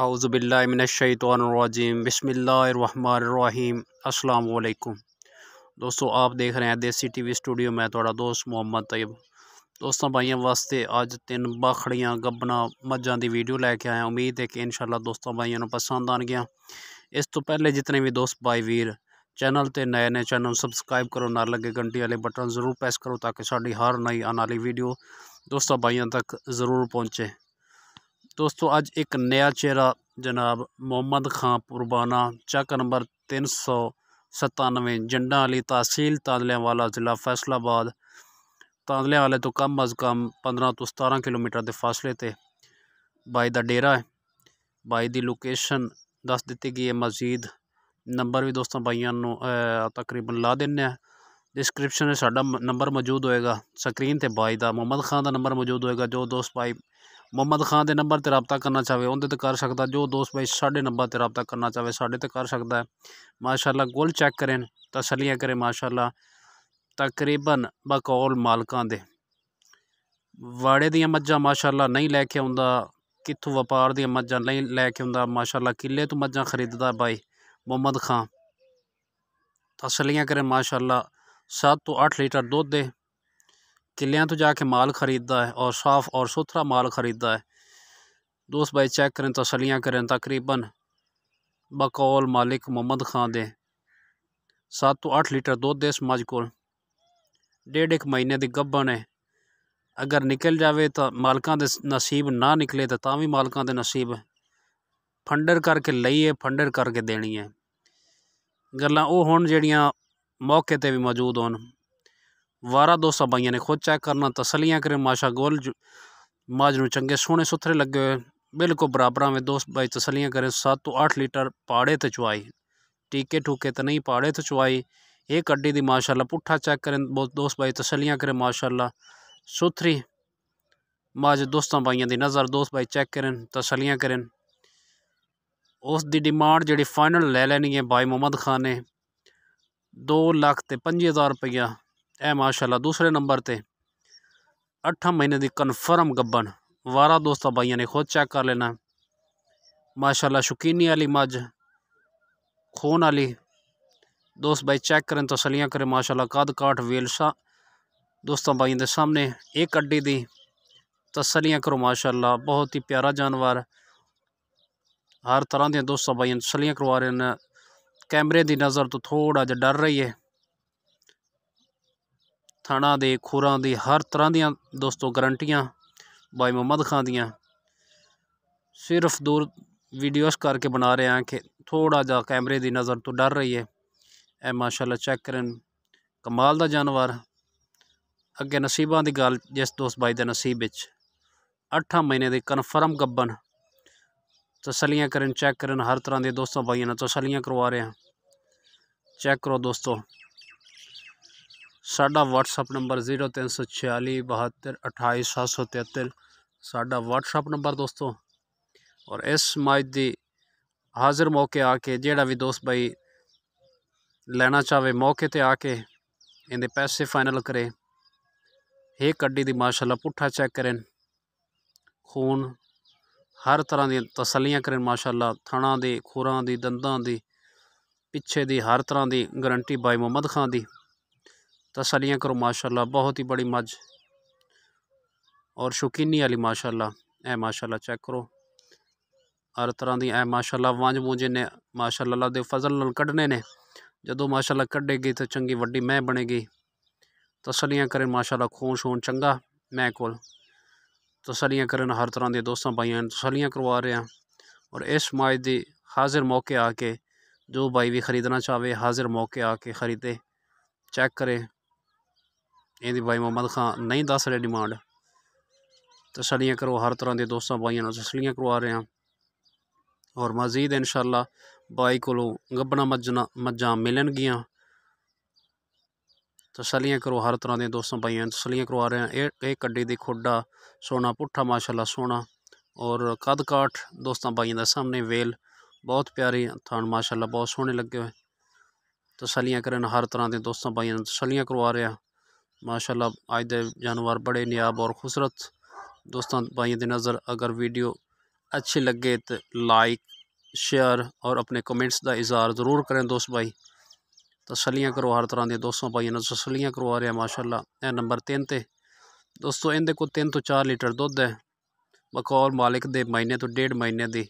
आउज़बिल्लिमिनशैतवानरजीम बिसमीम अल्लाम दोस्तों आप देख रहे हैं देसी टी वी स्टूडियो मैं थोड़ा दोस्त मोहम्मद तैयब दोस्तों भाइयों वास्ते अज तीन बाखड़िया गब्बना मज्जा की वीडियो लैके आया उम्मीद है कि इन शाला दोस्तों भाइयों को पसंद आन गया इस तो पहले जितने भी दोस्त भाई वीर चैनल तो नए नए चैनल सबसक्राइब करो ना लगे घंटी वाले बटन जरूर प्रेस करो ताकि हर नई आने वाली वीडियो दोस्तों भाइयों तक जरूर पहुँचे दोस्तों आज एक नया चेहरा जनाब मोहम्मद खां पुरबाना चक नंबर तीन सौ सतानवे जंडा अली तहसील तादलेवाला ज़िला फैसलाबाद तादलेवाले तो कम अज़ कम पंद्रह तो सतारह किलोमीटर के फासले पर बाई का डेरा है बाई की लोकेशन दस दी गई है मजीद नंबर भी दोस्तों बइयान तकरीबन ला दें डिस्क्रिप्शन साढ़ा नंबर मौजूद होएगा स्क्रीन पर बाई का मोहम्मद खां का नंबर मौजूद होएगा जो दोस्त भाई ਮੁਹੰਮਦ ਖਾਨ ਦੇ ਨੰਬਰ ਤੇ ਰابطਾ ਕਰਨਾ ਚਾਹਵੇ ਉਹਦੇ ਤੇ ਕਰ ਸਕਦਾ ਜੋ ਦੋਸਤ ਭਾਈ ਸਾਡੇ ਨੰਬਰ ਤੇ ਰابطा ਕਰਨਾ ਚਾਹਵੇ ਸਾਡੇ ਤੇ ਕਰ ਸਕਦਾ ਹੈ ਮਾਸ਼ਾਅੱਲਾ ਗੋਲ ਚੈੱਕ ਕਰੇ ਤਸਲੀਆਂ ਕਰੇ ਮਾਸ਼ਾਅੱਲਾ ਤਕਰੀਬਨ ਬਕੌਲ ਮਾਲਕਾਂ ਦੇ ਵਾੜੇ ਦੀਆਂ ਮੱਝਾਂ ਮਾਸ਼ਾਅੱਲਾ ਨਹੀਂ ਲੈ ਕੇ ਆਉਂਦਾ ਕਿੱਥੋਂ ਵਪਾਰ ਦੀਆਂ ਮੱਝਾਂ ਨਹੀਂ ਲੈ ਕੇ ਆਉਂਦਾ ਮਾਸ਼ਾਅੱਲਾ ਕਿੱਲੇ ਤੋਂ ਮੱਝਾਂ ਖਰੀਦਦਾ ਬਾਈ ਮੁਹੰਮਦ ਖਾਨ ਤਸਲੀਆਂ ਕਰੇ ਮਾਸ਼ਾਅੱਲਾ 7 ਤੋਂ 8 ਲੀਟਰ ਦੁੱਧ ਦੇ किलियाँ तो जाके माल ख़रीदता है और साफ़ और सुथरा माल ख़रीदता है दोस्त भाई चेक करें तसलियाँ करें तकरीबन बकौल मालिक मोहम्मद खां दे सात तो अठ लीटर दुध इस मज को डेढ़ एक महीने की गब्बन है अगर निकल जाए तो मालकों के नसीब ना निकले तो भी मालकों के नसीब फंडर करके लईए फंडर करके देनी है गल् वो हूँ जौके भी मौजूद हो ਵਾਰਾ ਦੋਸਾ बइया ने खुद ਚੈੱਕ करना तसलियाँ ਕਰੇ माशा गोल ਮਾਜ ਨੂੰ चंगे सोने सुथरे लगे हुए बिल्कुल बराबर में दो बई तसलियाँ करें सत्त तो अठ लीटर पाड़े तो चुवाई टीके ठूके तो नहीं पाड़े तो चुवाई एक कड्डी दी माशाला पुट्ठा चेक करें दोस्त बई तसलियाँ करें माशाला सुथरी माज दोस्तों बइया की नज़र दोस्त बई चेक करें तसलियाँ करें उस दी डिमांड जी फाइनल ले लैनी है भाई मोहम्मद खान ने दो लख पी हज़ार रुपया ए माशाला दूसरे नंबर ਤੇ अठा महीने की कन्फर्म ਗੱਬਨ ਵਾਰਾ ਦੋਸਤਾ ਬਾਈਆਂ ने खुद चैक कर लेना माशाला शुकीनी वाली मज खून वाली दोस्त भाई चैक करें तसलियाँ तो करें माशाला कद काठ वेलसा दोस्तों भाइयों के सामने एक अड्डी दी तसलियाँ तो करो माशाला बहुत ही प्यारा जानवर हर तरह दोस्तों भाइयों तसलियाँ करवा रहे हैं कैमरे की नज़र तो थोड़ा जहा डर रही है थाना ਦੇ ਖੁਰਾਂ ਦੇ ਹਰ ਤਰ੍ਹਾਂ ਦੀਆਂ ਦੋਸਤੋ ਗਰੰਟੀਆਂ ਬਾਈ ਮੁਹੰਮਦ सिर्फ दूर वीडियोस करके बना रहे हैं कि थोड़ा जा कैमरे की नज़र तो डर रही है ए माशाला चेक करन कमाल का जानवर अगे नसीबा की गल जिस दोस्त भाई के नसीब अठा महीने के कन्फर्म गब्बन तसलियाँ करन चेक करन हर तरह के दोस्तों भाइयों ने तसलियाँ करवा रहे हैं चेक करो दोस्तों ਸਾਡਾ WhatsApp ਨੰਬਰ 03462472773 ਸਾਡਾ WhatsApp ਨੰਬਰ ਦੋਸਤੋ ਔਰ ਇਸ ਮੈਚ ਦੀ ਹਾਜ਼ਰ ਮੌਕੇ ਆ ਕੇ ਜਿਹੜਾ ਵੀ ਦੋਸਤ ਭਾਈ ਲੈਣਾ ਚਾਵੇ ਮੌਕੇ ਤੇ ਆ ਕੇ ਇਹਦੇ ਪੈਸੇ ਫਾਈਨਲ ਕਰੇ ਇਹ ਕੱਡੀ ਦੀ ਮਾਸ਼ਾਅੱਲਾ ਪੁੱਠਾ ਚੈੱਕ ਕਰਨ ਖੂਨ ਹਰ ਤਰ੍ਹਾਂ ਦੀਆਂ ਤਸੱਲੀਆਂ ਕਰਨ ਮਾਸ਼ਾਅੱਲਾ ਥਣਾ ਦੇ ਖੁਰਾਂ ਦੀ ਦੰਦਾਂ ਦੀ ਪਿੱਛੇ ਦੀ ਹਰ ਤਰ੍ਹਾਂ ਦੀ ਗਾਰੰਟੀ ਬਾਈ ਮੁਹੰਮਦ ਖਾਨ ਦੀ तसलियाँ करो माशाल्लाह बहुत ही बड़ी मज और शौकीनी वाली माशाल्लाह ए माशाल्लाह चेक करो हर तरह की ए माशाल्लाह वंज वूंज ने माशाल्लाह दे फजल नाल कड्ढने ने जदों माशाल्लाह कढ़ेगी तो चंगी वड्डी मैं बनेगी तसलियाँ करें माशाल्लाह खून शून चंगा मैं कोल तसलियाँ करें हर तरह के दोस्तों भाइयों तसलियाँ करवा रहे हैं और इस माज की हाजिर मौके आके जो भाई भी ख़रीदना चाहे हाजिर मौके आके ख़रीदे चेक करे ਇਹਦੀ ਬਾਈ ਮੁਹੰਮਦ ਖਾਨ ਨਹੀਂ ਦੱਸ ਰਿਹਾ ਡਿਮਾਂਡ ਤਸਲੀਆਂ ਕਰੋ ਹਰ ਤਰ੍ਹਾਂ ਦੇ ਦੋਸਤਾਂ ਬਾਈਆਂ ਨਾਲ ਤਸਲੀਆਂ ਕਰਵਾ ਰਹੇ ਹਾਂ ਔਰ ਮਜ਼ੀਦ ਇਨਸ਼ਾਅੱਲਾ ਬਾਈ ਕੋਲੋਂ ਗੱਬਣਾ ਮੱਜਣਾ ਮੱਜਾਂ ਮਿਲਣਗੀਆਂ ਤਸਲੀਆਂ ਕਰੋ ਹਰ ਤਰ੍ਹਾਂ ਦੇ ਦੋਸਤਾਂ ਬਾਈਆਂ ਤਸਲੀਆਂ ਕਰਵਾ ਰਹੇ ਹਾਂ ਇਹ ਇਹ ਕੱਡੀ ਦੀ ਖੋਡਾ ਸੋਨਾ ਪੁੱਠਾ ਮਾਸ਼ਾਅੱਲਾ ਸੋਨਾ ਔਰ ਕਦ ਕਾਠ ਦੋਸਤਾਂ ਬਾਈਆਂ ਦਾ ਸਾਹਮਣੇ ਵੇਲ ਬਹੁਤ ਪਿਆਰੀ ਥਾਨ ਮਾਸ਼ਾਅੱਲਾ ਬਹੁਤ ਸੋਹਣੇ ਲੱਗੇ ਹੋਏ ਤਸਲੀਆਂ ਕਰਨ ਹਰ ਤਰ੍ਹਾਂ ਦੇ ਦੋਸਤਾਂ ਬਾਈਆਂ ਨੂੰ ਤਸਲੀਆਂ ਕਰਵਾ ਰਿਹਾ माशाल्लाह अज दे जानवर बड़े नयाब और खूबसूरत दोस्तों बाइयों की नज़र अगर वीडियो अच्छी लगे तो लाइक शेयर और अपने कमेंट्स का इजहार ज़रूर करें दोस्त भाई तसलियाँ करो हर तरह दोस्तों भाइयों ने तसलियाँ करवा रहे हैं माशाला नंबर तीन से दोस्तों इन को तीन तो चार लीटर दुध है बकौल मालिक के महीने तो डेढ़ महीने की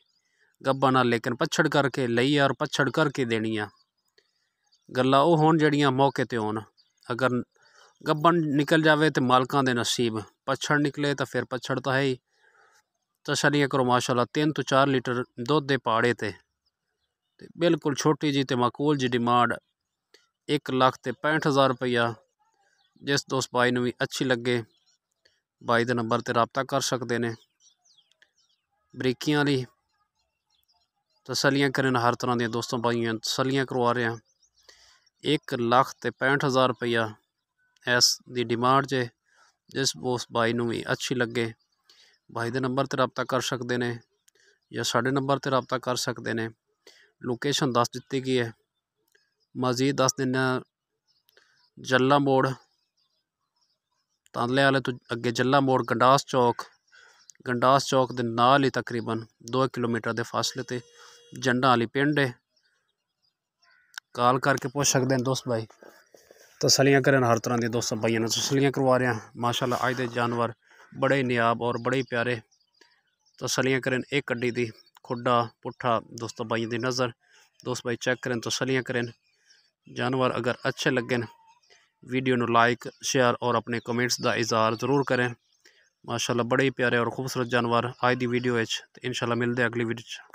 ਗੱਬਾਂ ਨਾਲ ਲੇਕਿਨ ਪਛੜ ਕਰਕੇ ਲਈ ਔਰ ਪਛੜ ਕਰਕੇ ਦੇਣੀ ਆ ਗੱਲਾਂ ਉਹ ਹੋਣ ਜਿਹੜੀਆਂ ਮੌਕੇ ਤੇ ਹੋਣ ਅਗਰ ਗੱਬਣ ਨਿਕਲ ਜਾਵੇ ਤੇ ਮਾਲਕਾਂ ਦੇ ਨਸੀਬ ਪਛੜ ਨਿਕਲੇ ਤਾਂ ਫਿਰ ਪਛੜ ਤਾਂ ਹੈ ਹੀ ਤਸੱਲੀਆਂ ਕਰੋ ਮਾਸ਼ਾਅੱਲਾ 3 ਤੋਂ 4 ਲੀਟਰ ਦੁੱਧ ਦੇ ਪਾੜੇ ਤੇ ਤੇ ਬਿਲਕੁਲ ਛੋਟੀ ਜੀ ਤੇ ਮਾਕੂਲ ਜੀ ਡਿਮਾਂਡ 1 ਲੱਖ ਤੇ 65000 ਰੁਪਇਆ ਜਿਸ ਦੋਸਤ ਭਾਈ ਨੂੰ ਵੀ ਅੱਛੀ ਲੱਗੇ ਭਾਈ ਦੇ ਨੰਬਰ ਤੇ رابطہ ਕਰ ਸਕਦੇ ਨੇ ਬਰੀਕੀਆਂ ਲਈ ਤਸਲੀਆਂ ਕਰਨ ਹਰ ਤਰ੍ਹਾਂ ਦੀਆਂ ਦੋਸਤਾਂ ਭਾਈਆਂ ਤਸਲੀਆਂ ਕਰਵਾ ਰਹੇ 1 ਲੱਖ ਤੇ 65000 ਰੁਪਇਆ ਇਸ ਦੀ ਡਿਮਾਂਡ ਜੇ ਜਿਸ ਬੋਸ ਬਾਈ ਨੂੰ ਵੀ ਅੱਛੀ ਲੱਗੇ ਬਾਈ ਦੇ ਨੰਬਰ ਤੇ رابطہ ਕਰ ਸਕਦੇ ਨੇ ਜਾਂ ਸਾਡੇ ਨੰਬਰ ਤੇ رابطہ ਕਰ ਸਕਦੇ ਨੇ ਲੋਕੇਸ਼ਨ ਦੱਸ ਦਿੱਤੀ ਗਈ ਹੈ ਮਜ਼ੀਦ ਦੱਸ ਦਿੰਨਾ ਜੱਲਾ ਮੋੜ ਤੰਦਲੇ ਵਾਲੇ ਤੋਂ ਅੱਗੇ ਜੱਲਾ ਮੋੜ ਗੰਡਾਸ ਚੌਕ ਗੰਡਾਸ ਚੌਕ ਦੇ ਨਾਲ ਹੀ ਤਕਰੀਬਨ 2 ਕਿਲੋਮੀਟਰ ਦੇ ਫਾਸਲੇ ਤੇ ਜੰਡਾ ਵਾਲੀ ਪਿੰਡ ਹੈ ਕਾਲ ਕਰਕੇ ਪੁੱਛ ਸਕਦੇ ਨੇ ਦੋਸਤ ਭਾਈ तसलियाँ करन हर तरह दियां दोस्तां भाइयां ने तसलियाँ करवा रहे हैं माशाला अज्ज दे जानवर बड़े नयाब और बड़े प्यारे तसलियाँ करन एक कड्डी दी खुड्डा पुट्ठा दोस्तों भाइयों की नज़र दोस्त भाई चेक करन तसलियाँ करन जानवर अगर अच्छे लग्गन वीडियो नु लाइक शेयर और अपने कमेंट्स का इजहार ज़रूर करें माशाल्लाह बड़े प्यारे और खूबसूरत जानवर अज्ज दी वीडियो च इंशाल्लाह मिलदे अगली वीडियो